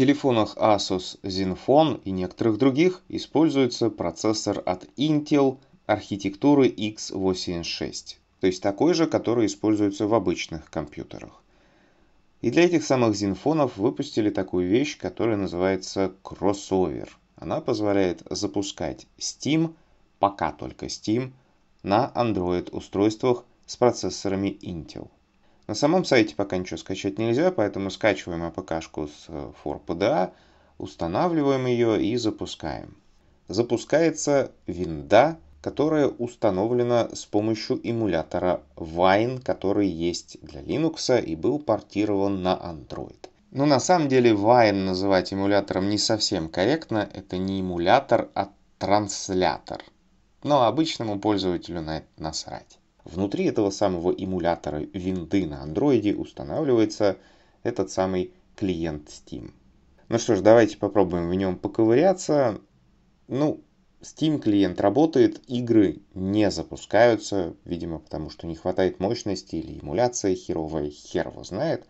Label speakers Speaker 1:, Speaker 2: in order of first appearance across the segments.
Speaker 1: телефонах Asus Zenfone и некоторых других используется процессор от Intel архитектуры x86, то есть такой же, который используется в обычных компьютерах. И для этих самых Zenfone выпустили такую вещь, которая называется кроссовер. Она позволяет запускать Steam, пока только Steam, на Android устройствах с процессорами Intel. На самом сайте пока ничего скачать нельзя, поэтому скачиваем APK-шку с э, ForPDA, устанавливаем ее и запускаем. Запускается винда, которая установлена с помощью эмулятора Wine, который есть для Linux и был портирован на Android. Но на самом деле Wine называть эмулятором не совсем корректно. Это не эмулятор, а транслятор. Но обычному пользователю на это насрать. Внутри этого самого эмулятора винды на андроиде устанавливается этот самый клиент Steam. Ну что ж, давайте попробуем в нем поковыряться. Ну, Steam клиент работает, игры не запускаются, видимо, потому что не хватает мощности или эмуляция херовая, хер его знает.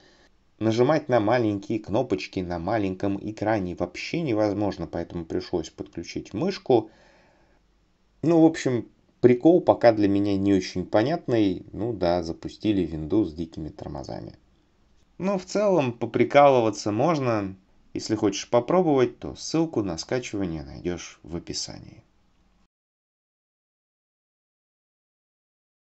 Speaker 1: Нажимать на маленькие кнопочки на маленьком экране вообще невозможно, поэтому пришлось подключить мышку. Ну, в общем, Прикол пока для меня не очень понятный, ну да, запустили винду с дикими тормозами. Но ну, в целом поприкалываться можно, если хочешь попробовать, то ссылку на скачивание найдешь в описании.